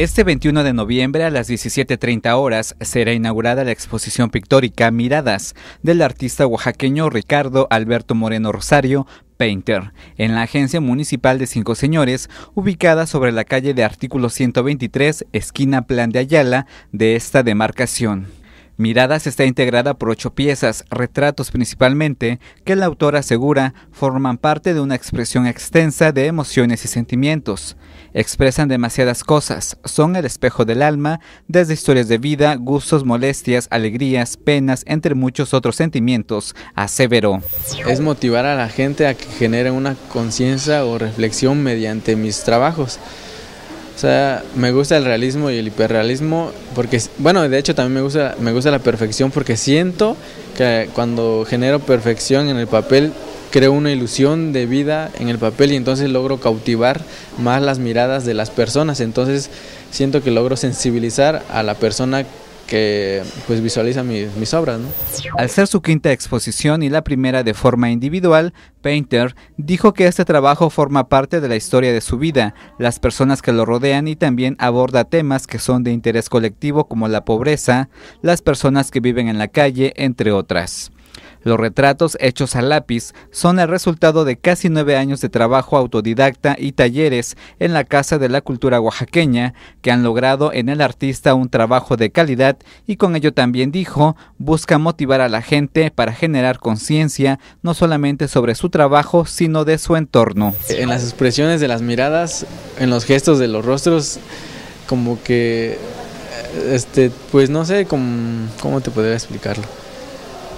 Este 21 de noviembre a las 17.30 horas será inaugurada la exposición pictórica Miradas del artista oaxaqueño Ricardo Alberto Moreno Rosario, Painter, en la agencia municipal de Cinco Señores, ubicada sobre la calle de artículo 123, esquina Plan de Ayala, de esta demarcación. Miradas está integrada por ocho piezas, retratos principalmente, que la autora asegura forman parte de una expresión extensa de emociones y sentimientos. Expresan demasiadas cosas, son el espejo del alma, desde historias de vida, gustos, molestias, alegrías, penas, entre muchos otros sentimientos, aseveró. Es motivar a la gente a que genere una conciencia o reflexión mediante mis trabajos. O sea, me gusta el realismo y el hiperrealismo porque, bueno, de hecho también me gusta, me gusta la perfección porque siento que cuando genero perfección en el papel, creo una ilusión de vida en el papel y entonces logro cautivar más las miradas de las personas. Entonces siento que logro sensibilizar a la persona que pues visualiza mis, obras. Al ser su quinta exposición y la primera de forma individual, Painter dijo que este trabajo forma parte de la historia de su vida, las personas que lo rodean y también aborda temas que son de interés colectivo como la pobreza, las personas que viven en la calle, entre otras. Los retratos hechos a lápiz son el resultado de casi nueve años de trabajo autodidacta y talleres en la Casa de la Cultura Oaxaqueña, que han logrado en el artista un trabajo de calidad y con ello también dijo, busca motivar a la gente para generar conciencia no solamente sobre su trabajo, sino de su entorno. En las expresiones de las miradas, en los gestos de los rostros, como que, este, pues no sé cómo, cómo te podría explicarlo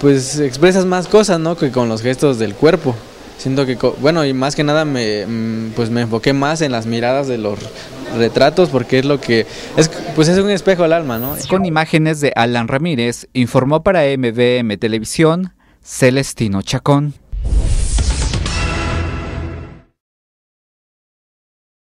pues expresas más cosas, ¿no? Que con los gestos del cuerpo. Siento que, bueno, y más que nada me, mm, pues me enfoqué más en las miradas de los retratos porque es lo que, es, pues es un espejo al alma, ¿no? Con imágenes de Alan Ramírez, informó para MVM Televisión Celestino Chacón.